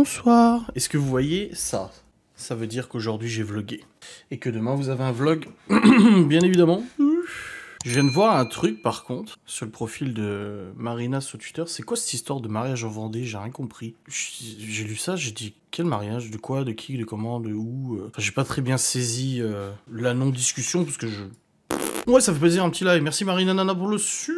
Bonsoir, est-ce que vous voyez ça Ça veut dire qu'aujourd'hui j'ai vlogué. Et que demain vous avez un vlog, bien évidemment. Je viens de voir un truc par contre, sur le profil de Marina sur Twitter. C'est quoi cette histoire de mariage en Vendée J'ai rien compris. J'ai lu ça, j'ai dit quel mariage De quoi De qui De comment De où euh, Enfin, j'ai pas très bien saisi euh, la non-discussion parce que je. Ouais, ça fait plaisir un petit live. Merci Marina Nana pour le sub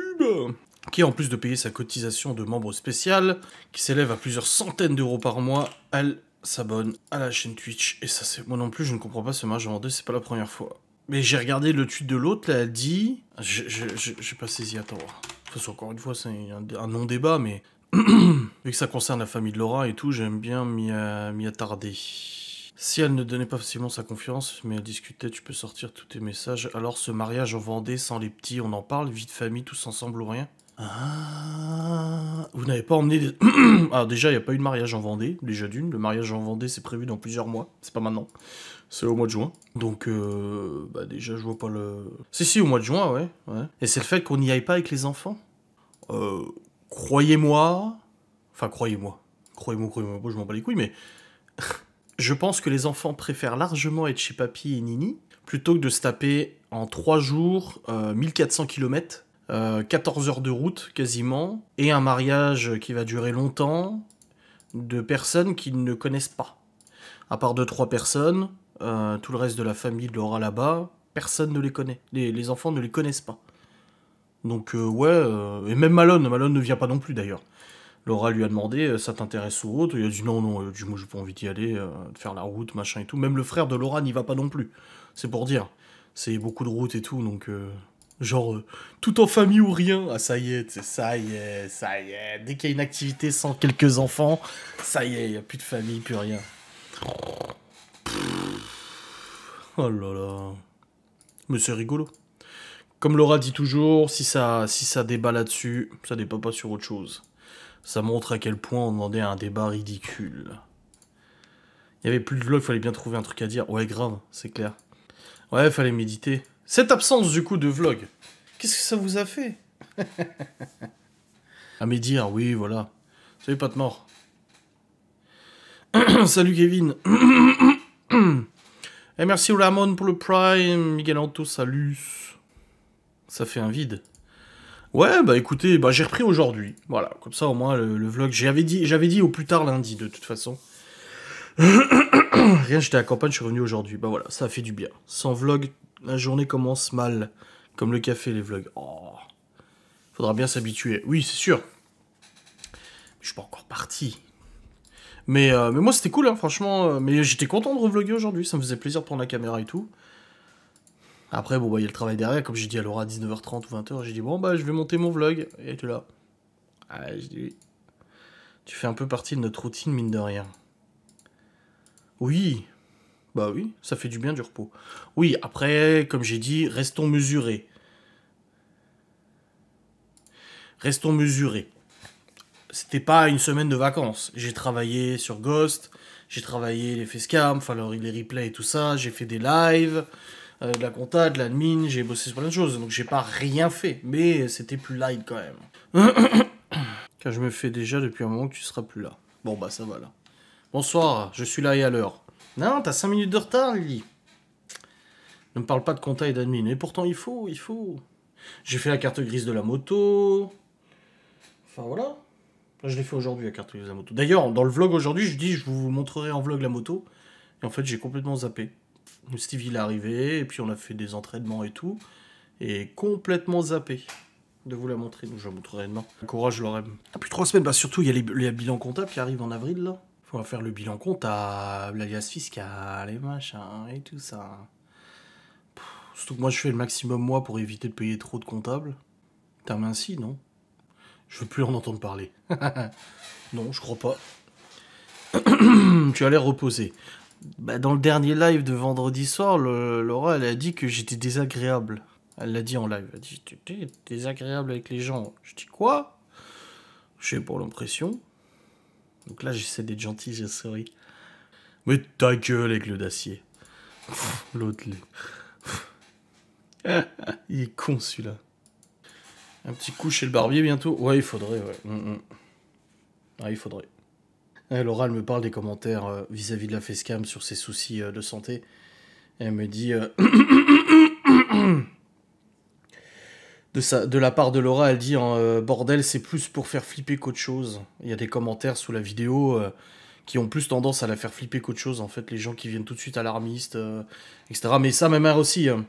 qui en plus de payer sa cotisation de membre spécial, qui s'élève à plusieurs centaines d'euros par mois, elle s'abonne à la chaîne Twitch. Et ça c'est moi non plus, je ne comprends pas ce mariage en Vendée, c'est pas la première fois. Mais j'ai regardé le tweet de l'autre, là, elle dit... J'ai pas saisi, attends. façon, encore une fois, c'est un, un non-débat, mais... Vu que ça concerne la famille de Laura et tout, j'aime bien euh, m'y attarder. Si elle ne donnait pas facilement sa confiance, mais elle discutait, tu peux sortir tous tes messages. Alors ce mariage en Vendée sans les petits, on en parle, vie de famille, tous ensemble ou rien ah, vous n'avez pas emmené des... Ah, déjà, il n'y a pas eu de mariage en Vendée, déjà d'une. Le mariage en Vendée, c'est prévu dans plusieurs mois. C'est pas maintenant. C'est au mois de juin. Donc, euh, bah déjà, je vois pas le... Si, si, au mois de juin, ouais. Et c'est le fait qu'on n'y aille pas avec les enfants euh, Croyez-moi... Enfin, croyez-moi. Croyez-moi, croyez-moi, bon, je m'en bats les couilles, mais... je pense que les enfants préfèrent largement être chez papi et nini plutôt que de se taper en 3 jours 1400 euh, km 14 euh, heures de route quasiment, et un mariage qui va durer longtemps de personnes qu'ils ne connaissent pas. À part deux, trois personnes, euh, tout le reste de la famille de Laura là-bas, personne ne les connaît. Les, les, enfants ne les connaissent pas. Donc euh, ouais, et même Malone, Malone ne vient pas non plus d'ailleurs. Laura lui a demandé, ça t'intéresse ou autre Il a dit non, non, du coup je pas envie d'y aller, de faire la route, machin et tout. Même le frère de Laura n'y va pas non plus. C'est pour dire. C'est beaucoup de route et tout, donc... Genre, euh, tout en famille ou rien. Ah, ça y est, ça y est, ça y est. Dès qu'il y a une activité sans quelques enfants, ça y est, il n'y a plus de famille, plus rien. Oh là là. Mais c'est rigolo. Comme Laura dit toujours, si ça, si ça débat là-dessus, ça débat pas sur autre chose. Ça montre à quel point on en est un débat ridicule. Il y avait plus de vlog, fallait bien trouver un truc à dire. Ouais, grave, c'est clair. Ouais, il fallait méditer. Cette absence du coup de vlog, qu'est-ce que ça vous a fait À me dire, oui, voilà. Salut, pas de mort. Salut, Kevin. Et merci Ramon pour le Prime, Miguel Anto, salut. Ça fait un vide. Ouais, bah écoutez, bah j'ai repris aujourd'hui. Voilà, comme ça au moins le, vlog. J'avais dit, j'avais dit au plus tard lundi de toute façon. Rien, j'étais à campagne, je suis revenu aujourd'hui. Bah voilà, ça a fait du bien. Sans vlog, la journée commence mal, comme le café, les vlogs. Oh, faudra bien s'habituer. Oui, c'est sûr. Je suis pas encore parti. Mais, euh, mais moi, c'était cool, hein, franchement. Euh, mais j'étais content de revloguer aujourd'hui. Ça me faisait plaisir de prendre la caméra et tout. Après, bon, bah, il y a le travail derrière. Comme j'ai dit à Laura à 19h30 ou 20h, j'ai dit, bon, bah, je vais monter mon vlog. Et tu es là. Ah, j'ai dit, Tu fais un peu partie de notre routine, mine de rien. Oui, bah oui, ça fait du bien du repos. Oui, après, comme j'ai dit, restons mesurés. Restons mesurés. C'était pas une semaine de vacances. J'ai travaillé sur Ghost, j'ai travaillé les Fescam, enfin les replays et tout ça, j'ai fait des lives, euh, de la compta, de l'admin, j'ai bossé sur plein de choses, donc j'ai pas rien fait, mais c'était plus light quand même. Car je me fais déjà depuis un moment que tu seras plus là. Bon bah ça va là. Bonsoir, je suis là et à l'heure. Non, t'as 5 minutes de retard, Lily. Ne me parle pas de compta et d'admin. Et pourtant, il faut, il faut. J'ai fait la carte grise de la moto. Enfin, voilà. Je l'ai fait aujourd'hui, la carte grise de la moto. D'ailleurs, dans le vlog aujourd'hui, je dis, je vous montrerai en vlog la moto. Et en fait, j'ai complètement zappé. Steve, il est arrivé, et puis on a fait des entraînements et tout. Et complètement zappé de vous la montrer. Donc, je la montrerai demain. Courage, Lorem. Depuis trois semaines, bah surtout, il y a les, les bilans comptables qui arrivent en avril, là pour faire le bilan comptable, l'alias fiscal, et machin, et tout ça. surtout que moi, je fais le maximum, moi, pour éviter de payer trop de comptables. T'as minci, non Je veux plus en entendre parler. non, je crois pas. tu as l'air reposé. Bah, dans le dernier live de vendredi soir, Laura, elle a dit que j'étais désagréable. Elle l'a dit en live. Elle a dit J'étais désagréable avec les gens. Je dis Quoi J'ai pour l'impression. Donc là, j'essaie d'être gentil, j'ai souris. Mais ta gueule avec le d'acier. L'autre, il est con celui-là. Un petit coup chez le barbier bientôt Ouais, il faudrait, ouais. Mm, mm. il faudrait. Eh, Laura, me parle des commentaires euh, vis-à-vis de la facecam sur ses soucis euh, de santé. Elle me dit... Euh, de, la part de Laura, elle dit hein, euh, Bordel, c'est plus pour faire flipper qu'autre chose. Il y a des commentaires sous la vidéo euh, qui ont plus tendance à la faire flipper qu'autre chose, en fait, les gens qui viennent tout de suite alarmistes, euh, etc. Mais ça, ma mère aussi. Hein.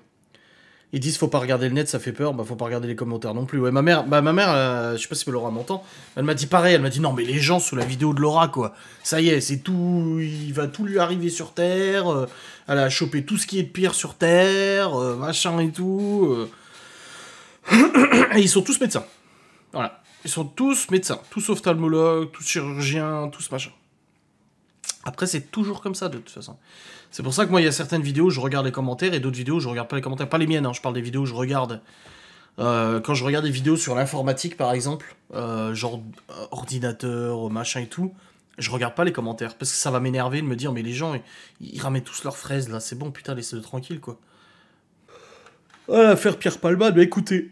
ils disent Faut pas regarder le net, ça fait peur, bah faut pas regarder les commentaires non plus. Ouais, ma mère, bah, ma mère je sais pas si Laura m'entend, elle m'a dit pareil, elle m'a dit Non, mais les gens sous la vidéo de Laura, quoi, ça y est, c'est tout, il va tout lui arriver sur Terre, elle a chopé tout ce qui est pire sur Terre, machin et tout. et ils sont tous médecins. Voilà. Ils sont tous médecins, tous ophtalmologues, tous chirurgiens, tous machin. Après, c'est toujours comme ça, de toute façon. C'est pour ça que moi, il y a certaines vidéos où je regarde les commentaires et d'autres vidéos où je regarde pas les commentaires. Pas les miennes, hein. je parle des vidéos où je regarde. Euh, quand je regarde des vidéos sur l'informatique, par exemple, euh, genre euh, ordinateur, machin et tout, je regarde pas les commentaires parce que ça va m'énerver de me dire, mais les gens, ils ramènent tous leurs fraises là, c'est bon, putain, laissez-le tranquille, quoi. Ah, faire Pierre Palmade, bah écoutez.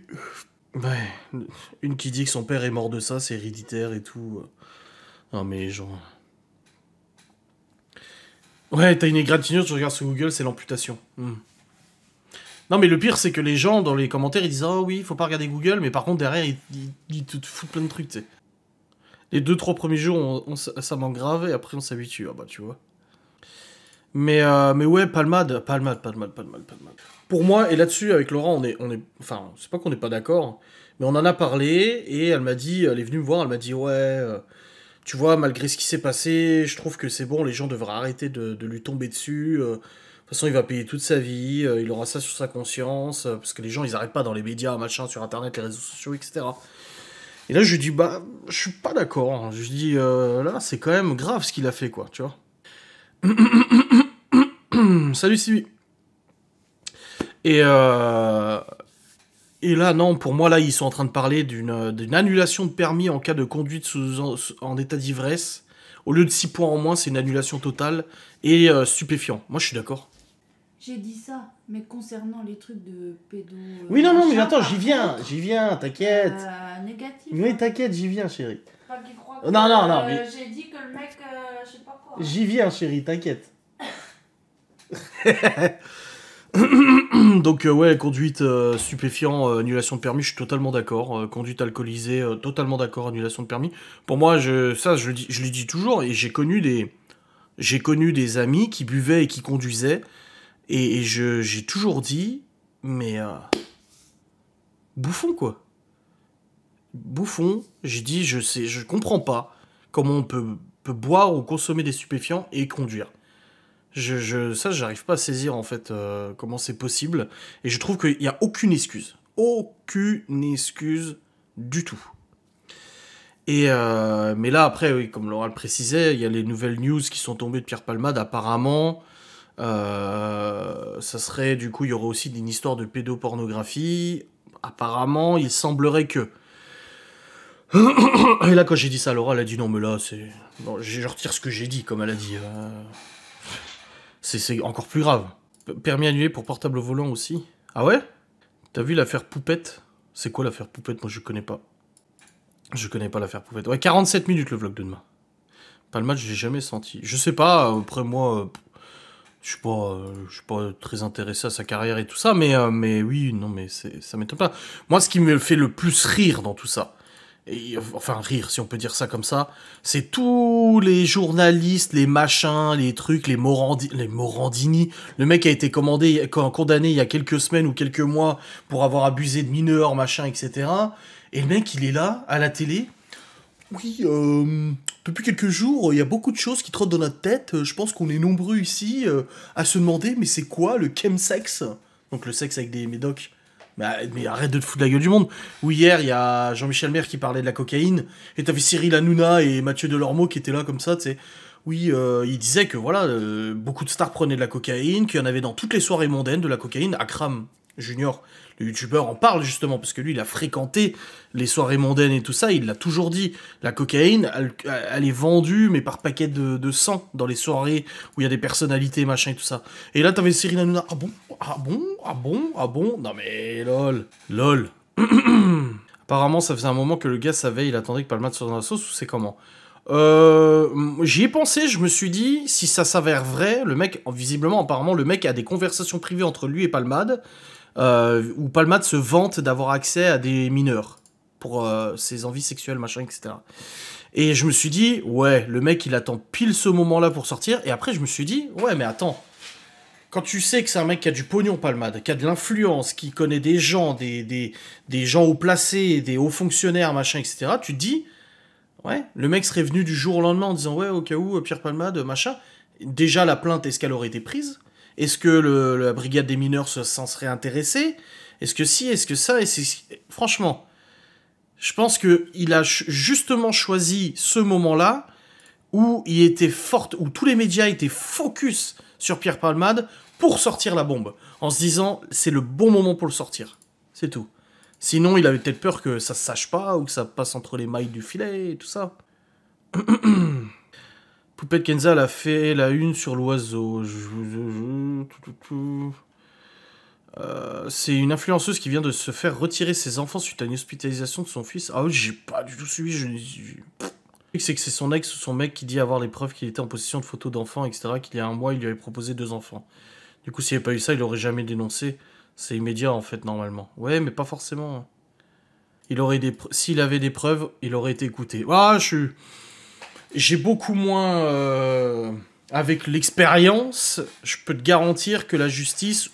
Ouais, une qui dit que son père est mort de ça, c'est héréditaire et tout. Non mais genre. Ouais, t'as une égratignure, tu regardes sur Google, c'est l'amputation. Hmm. Non mais le pire c'est que les gens dans les commentaires ils disent ah oui faut pas regarder Google mais par contre derrière ils, te foutent plein de trucs tu sais. Les deux trois premiers jours ça, ça m'engrave et après on s'habitue ah bah tu vois. Mais, euh, mais ouais, Palmade, Palmade, Palmade, Palmade, mal. Pour moi, et là-dessus, avec Laurent, on est, on est, enfin, c'est pas qu'on n'est pas d'accord, mais on en a parlé, et elle m'a dit, elle est venue me voir, elle m'a dit, ouais, euh, tu vois, malgré ce qui s'est passé, je trouve que c'est bon, les gens devraient arrêter de, lui tomber dessus. Euh. de toute façon, il va payer toute sa vie, il aura ça sur sa conscience, parce que les gens, ils arrêtent pas dans les médias, machin, sur Internet, les réseaux sociaux, etc. Et là, je lui dis, bah, je suis pas d'accord. Hein. Je lui dis, là, c'est quand même grave ce qu'il a fait, quoi, tu vois. Salut Sylvie. Et, euh, et là, non, pour moi, là, ils sont en train de parler d'une euh, annulation de permis en cas de conduite sous, en, état d'ivresse. Au lieu de 6 points en moins, c'est une annulation totale et euh, stupéfiant. Moi, je suis d'accord. J'ai dit ça, mais concernant les trucs de pédo. Oui, non, non, mais attends, j'y viens, j'y viens, t'inquiète. Euh, négatif. Oui, hein. t'inquiète, j'y viens, chérie. non, non, non. mais... J'ai dit J'y viens, chérie, t'inquiète. Donc euh, ouais, conduite euh, stupéfiant, euh, annulation de permis, je suis totalement d'accord. conduite alcoolisée, totalement d'accord, annulation de permis. Pour moi, je, ça, je, je le dis toujours, et j'ai connu des, j'ai connu des amis qui buvaient et qui conduisaient, et, j'ai toujours dit, mais bouffon quoi, bouffon. J'ai dit, je sais, je comprends pas comment on peut boire ou consommer des stupéfiants et conduire. Je, ça, j'arrive pas à saisir en fait euh, comment c'est possible. Et je trouve qu'il n'y a aucune excuse. Aucune excuse du tout. Et euh, mais là, après, oui, comme Laura le précisait, il y a les nouvelles news qui sont tombées de Pierre Palmade. Apparemment, euh, ça serait du coup, il y aurait aussi une histoire de pédopornographie. Apparemment, il semblerait que. Et là, quand j'ai dit ça Laura, elle a dit non, mais là, c'est. Bon, je retire ce que j'ai dit, comme elle a dit. Euh, c'est encore plus grave. Permis annulé pour portable volant aussi. Ah ouais T'as vu l'affaire Poupette C'est quoi l'affaire Poupette Moi, je connais pas. Je connais pas l'affaire Poupette. Ouais, 47 minutes le vlog de demain. Pas le match, j'ai jamais senti. Je sais pas, après moi, euh, je suis pas, euh, je suis pas très intéressé à sa carrière et tout ça, mais, mais oui, non, mais ça m'étonne pas. Moi, ce qui me fait le plus rire dans tout ça, enfin rire si on peut dire ça comme ça, c'est tous les journalistes, les machins, les trucs, les, Morandini. Le mec a été condamné il y a quelques semaines ou quelques mois pour avoir abusé de mineurs, machin, etc. Et le mec, il est là, à la télé. Oui, euh, depuis quelques jours, il y a beaucoup de choses qui trottent dans notre tête. Je pense qu'on est nombreux ici euh, à se demander, mais c'est quoi le chemsex Donc le sexe avec des médocs. Euh, mais, arrête de te foutre la gueule du monde. Ou hier, il y a Jean-Michel Maire qui parlait de la cocaïne, et t'avais Cyril Hanouna et Mathieu Delormeau qui étaient là comme ça, tu sais. Oui, euh, ils il disait que voilà, euh, beaucoup de stars prenaient de la cocaïne, qu'il y en avait dans toutes les soirées mondaines de la cocaïne. Akram Junior, le youtubeur en parle justement, parce que lui, il a fréquenté les soirées mondaines et tout ça, il l'a toujours dit. La cocaïne, elle, est vendue, mais par paquet de, sang, dans les soirées où il y a des personnalités, machin et tout ça. Et là, t'avais Cyril Hanouna, ah bon, ah bon, ah bon, ah bon, non mais lol, lol. Apparemment, ça faisait un moment que le gars savait, il attendait que Palmade soit dans la sauce, ou c'est comment euh, j'y ai pensé, je me suis dit, si ça s'avère vrai, le mec, visiblement, apparemment, le mec a des conversations privées entre lui et Palmade, euh, où Palmade se vante d'avoir accès à des mineurs pour euh, ses envies sexuelles, machin, etc. Et je me suis dit, ouais, le mec, il attend pile ce moment-là pour sortir. Et après, je me suis dit, ouais, mais attends. Quand tu sais que c'est un mec qui a du pognon, Palmade, qui a de l'influence, qui connaît des gens, des, des, des gens haut placés, des hauts fonctionnaires, machin, etc., tu te dis, ouais, le mec serait venu du jour au lendemain en disant, ouais, au cas où, Pierre Palmade, machin. Déjà, la plainte, est-ce qu'elle aurait été prise est-ce que la brigade des mineurs s'en serait intéressée Est-ce que si Est-ce que ça et Franchement, je pense qu'il a justement choisi ce moment-là où il était fort, où tous les médias étaient focus sur Pierre Palmade pour sortir la bombe, en se disant c'est le bon moment pour le sortir. C'est tout. Sinon, il avait peut-être peur que ça se sache pas ou que ça passe entre les mailles du filet et tout ça. Poupette Kenza l'a fait la une sur l'oiseau. Euh, c'est une influenceuse qui vient de se faire retirer ses enfants suite à une hospitalisation de son fils. Ah oui, j'ai pas du tout suivi. Je... C'est que c'est son ex ou son mec qui dit avoir les preuves qu'il était en possession de photos d'enfants, etc. Qu'il y a un mois, il lui avait proposé deux enfants. Du coup, s'il n'y avait pas eu ça, il aurait jamais dénoncé. C'est immédiat en fait, normalement. Ouais, mais pas forcément. Hein. Il aurait des. S'il avait des preuves, il aurait été écouté. Ah, je suis j'ai beaucoup moins. Euh, avec l'expérience, je peux te garantir que la justice,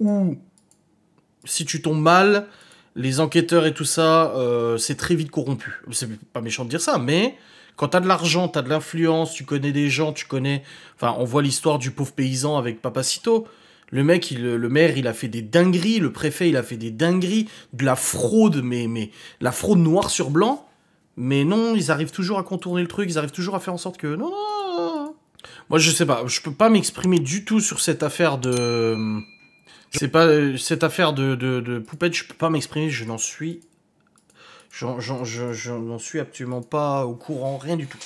ou si tu tombes mal, les enquêteurs et tout ça, euh, c'est très vite corrompu. C'est pas méchant de dire ça, mais quand t'as de l'argent, t'as de l'influence, tu connais des gens, tu connais. Enfin, on voit l'histoire du pauvre paysan avec Papacito. Le mec, il, le maire, il a fait des dingueries, le préfet, il a fait des dingueries, de la fraude, mais, mais la fraude noire sur blanc. Mais non, ils arrivent toujours à contourner le truc, ils arrivent toujours à faire en sorte que... Non, Moi, je sais pas, je peux pas m'exprimer du tout sur cette affaire de... C'est pas... Cette affaire de, de, de, poupette, je peux pas m'exprimer, je n'en suis... Je n'en suis absolument pas au courant, rien du tout.